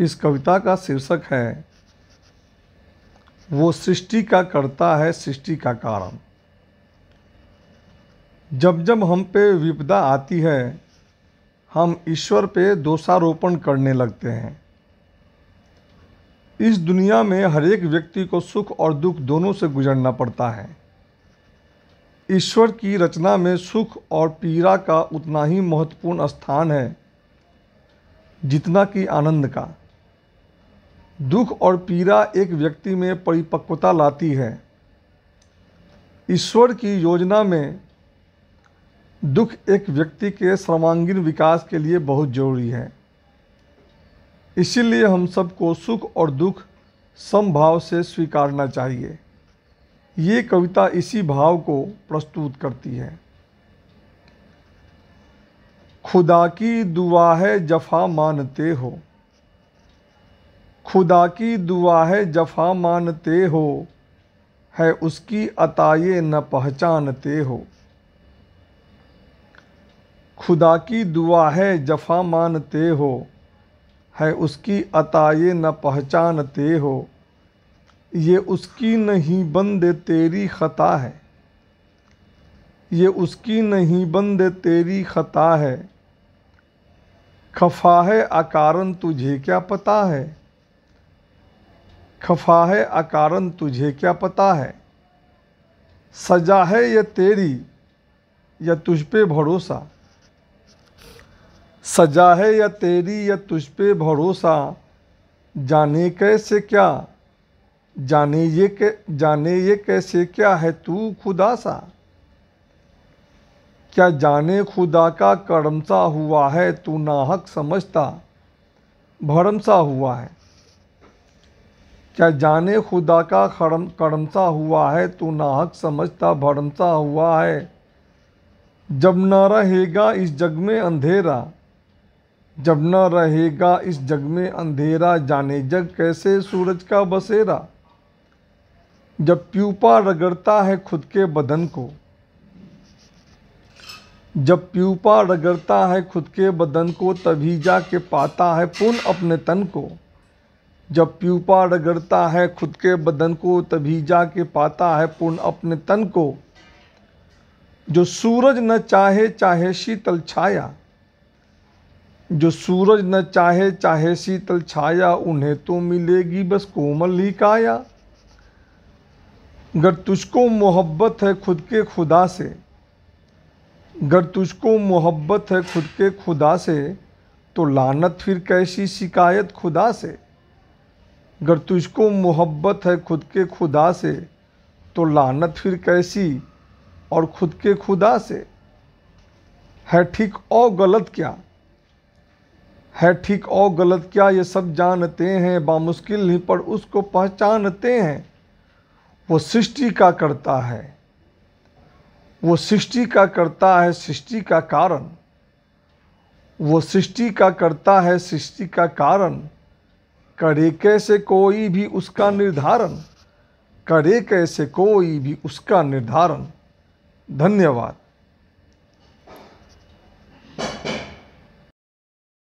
इस कविता का शीर्षक है वो सृष्टि का करता है सृष्टि का कारण जब जब हम पे विपदा आती है हम ईश्वर पे दोषारोपण करने लगते हैं इस दुनिया में हर एक व्यक्ति को सुख और दुख दोनों से गुजरना पड़ता है ईश्वर की रचना में सुख और पीड़ा का उतना ही महत्वपूर्ण स्थान है जितना कि आनंद का दुख और पीड़ा एक व्यक्ति में परिपक्वता लाती है ईश्वर की योजना में दुख एक व्यक्ति के सर्वांगीण विकास के लिए बहुत जरूरी है इसीलिए हम सबको सुख और दुख समभाव से स्वीकारना चाहिए ये कविता इसी भाव को प्रस्तुत करती है खुदा की दुआ है जफा मानते हो खुदा की दुआ है जफा मानते हो है उसकी अताए न पहचानते हो खुदा की दुआ है जफा मानते हो है उसकी अताए न पहचानते हो ये उसकी नहीं बंद तेरी ख़ता है ये उसकी नहीं बंद तेरी ख़ता है खफा है अकारण तुझे क्या पता है खफा है अकारण तुझे क्या पता है सजा है ये तेरी या तुझ पे भरोसा सजा है या तेरी या तुझ पे भरोसा जाने कैसे क्या जाने ये कै जाने ये कैसे क्या है तू खुदा सा क्या जाने खुदा का कर्म सा हुआ है तू नाहक समझता भरम सा हुआ है क्या जाने खुदा का खड़म कड़मसा हुआ है तो नाहक समझता भड़मसा हुआ है जब न रहेगा इस जग में अंधेरा जब न रहेगा इस जग में अंधेरा जाने जग कैसे सूरज का बसेरा जब प्यूपा रगड़ता है खुद के बदन को जब प्यूपा रगड़ता है खुद के बदन को तभी जाके पाता है पुन अपने तन को जब प्यूपा रगड़ता है खुद के बदन को तभी जाके पाता है पूर्ण अपने तन को जो सूरज न चाहे चाहे शीतल छाया जो सूरज न चाहे चाहे शीतल छाया उन्हें तो मिलेगी बस कोमल ही काया गर तुझको मोहब्बत है खुद के खुदा से गर तुझको मोहब्बत है खुद के खुदा से तो लानत फिर कैसी शिकायत खुदा से अगर तुझको मोहब्बत है खुद के खुदा से तो लानत फिर कैसी और खुद के खुदा से है ठीक और गलत क्या है ठीक और गलत क्या ये सब जानते हैं बामुश्किल ही पर उसको पहचानते हैं वो सृष्टि का करता है वो सृष्टि का करता है सृष्टि का कारण वो सृष्टि का करता है सृष्टि का कारण करे कैसे कोई भी उसका निर्धारण करे कैसे कोई भी उसका निर्धारण धन्यवाद